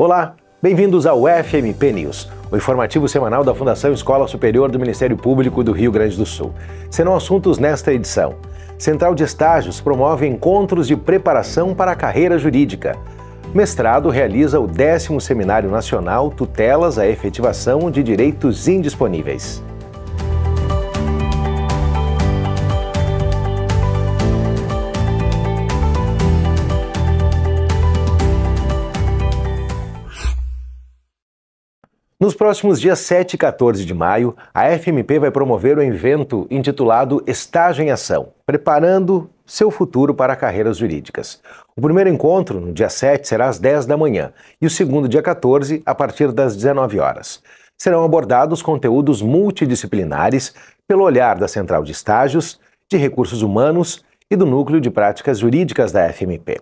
Olá, bem-vindos ao FMP News, o informativo semanal da Fundação Escola Superior do Ministério Público do Rio Grande do Sul. Serão assuntos nesta edição. Central de Estágios promove encontros de preparação para a carreira jurídica. Mestrado realiza o décimo Seminário Nacional Tutelas à Efetivação de Direitos Indisponíveis. Nos próximos dias 7 e 14 de maio, a FMP vai promover um evento intitulado Estágio em Ação, preparando seu futuro para carreiras jurídicas. O primeiro encontro, no dia 7, será às 10 da manhã e o segundo, dia 14, a partir das 19 horas. Serão abordados conteúdos multidisciplinares pelo olhar da Central de Estágios, de Recursos Humanos e do Núcleo de Práticas Jurídicas da FMP.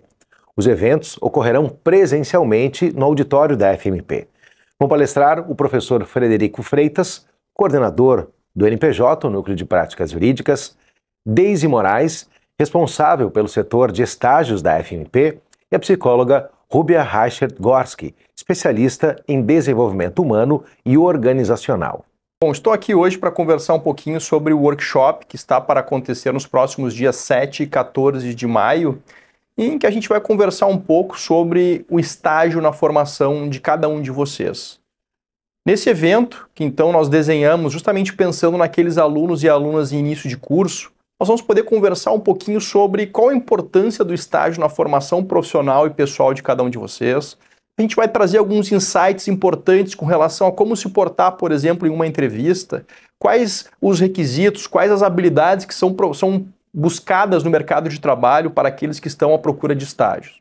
Os eventos ocorrerão presencialmente no auditório da FMP. Vão palestrar o professor Frederico Freitas, coordenador do NPJ, o Núcleo de Práticas Jurídicas, Deise Moraes, responsável pelo setor de estágios da FMP, e a psicóloga Rubia Reichert Gorski, especialista em desenvolvimento humano e organizacional. Bom, estou aqui hoje para conversar um pouquinho sobre o workshop que está para acontecer nos próximos dias 7 e 14 de maio e em que a gente vai conversar um pouco sobre o estágio na formação de cada um de vocês. Nesse evento, que então nós desenhamos justamente pensando naqueles alunos e alunas em início de curso, nós vamos poder conversar um pouquinho sobre qual a importância do estágio na formação profissional e pessoal de cada um de vocês. A gente vai trazer alguns insights importantes com relação a como se portar, por exemplo, em uma entrevista, quais os requisitos, quais as habilidades que são, são buscadas no mercado de trabalho para aqueles que estão à procura de estágios.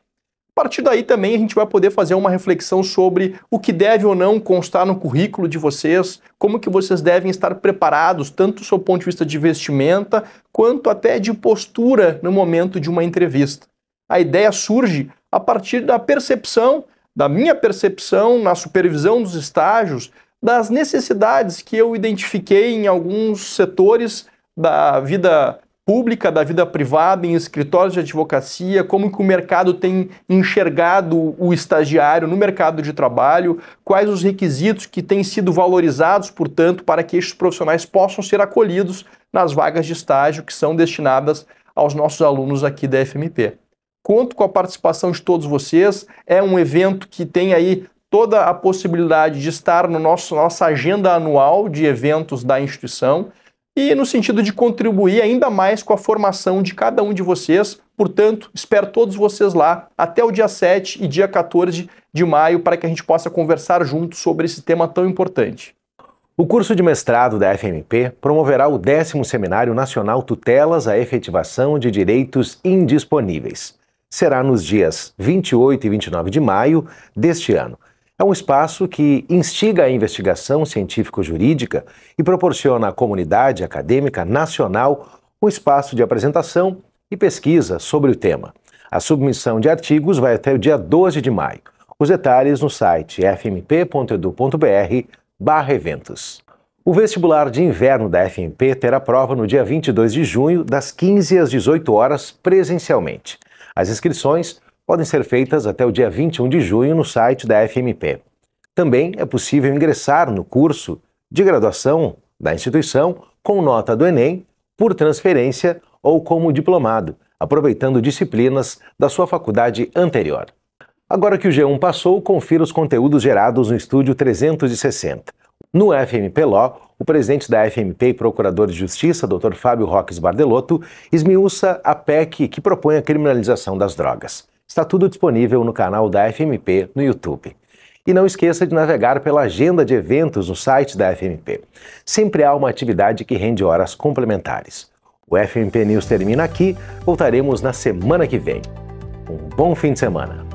A partir daí também a gente vai poder fazer uma reflexão sobre o que deve ou não constar no currículo de vocês, como que vocês devem estar preparados, tanto do seu ponto de vista de vestimenta, quanto até de postura no momento de uma entrevista. A ideia surge a partir da percepção, da minha percepção na supervisão dos estágios, das necessidades que eu identifiquei em alguns setores da vida pública, da vida privada, em escritórios de advocacia, como que o mercado tem enxergado o estagiário no mercado de trabalho, quais os requisitos que têm sido valorizados, portanto, para que estes profissionais possam ser acolhidos nas vagas de estágio que são destinadas aos nossos alunos aqui da FMP. Conto com a participação de todos vocês, é um evento que tem aí toda a possibilidade de estar no nosso nossa agenda anual de eventos da instituição e no sentido de contribuir ainda mais com a formação de cada um de vocês. Portanto, espero todos vocês lá até o dia 7 e dia 14 de maio para que a gente possa conversar juntos sobre esse tema tão importante. O curso de mestrado da FMP promoverá o décimo Seminário Nacional Tutelas à Efetivação de Direitos Indisponíveis. Será nos dias 28 e 29 de maio deste ano. É um espaço que instiga a investigação científico-jurídica e proporciona à comunidade acadêmica nacional um espaço de apresentação e pesquisa sobre o tema. A submissão de artigos vai até o dia 12 de maio. Os detalhes no site fmp.edu.br eventos. O vestibular de inverno da FMP terá prova no dia 22 de junho, das 15 às 18 horas, presencialmente. As inscrições podem ser feitas até o dia 21 de junho no site da FMP. Também é possível ingressar no curso de graduação da instituição com nota do Enem, por transferência ou como diplomado, aproveitando disciplinas da sua faculdade anterior. Agora que o G1 passou, confira os conteúdos gerados no estúdio 360. No FMPLO, o presidente da FMP e procurador de justiça, Dr. Fábio Roques Bardelotto, esmiuça a PEC que propõe a criminalização das drogas. Está tudo disponível no canal da FMP no YouTube. E não esqueça de navegar pela agenda de eventos no site da FMP. Sempre há uma atividade que rende horas complementares. O FMP News termina aqui, voltaremos na semana que vem. Um bom fim de semana!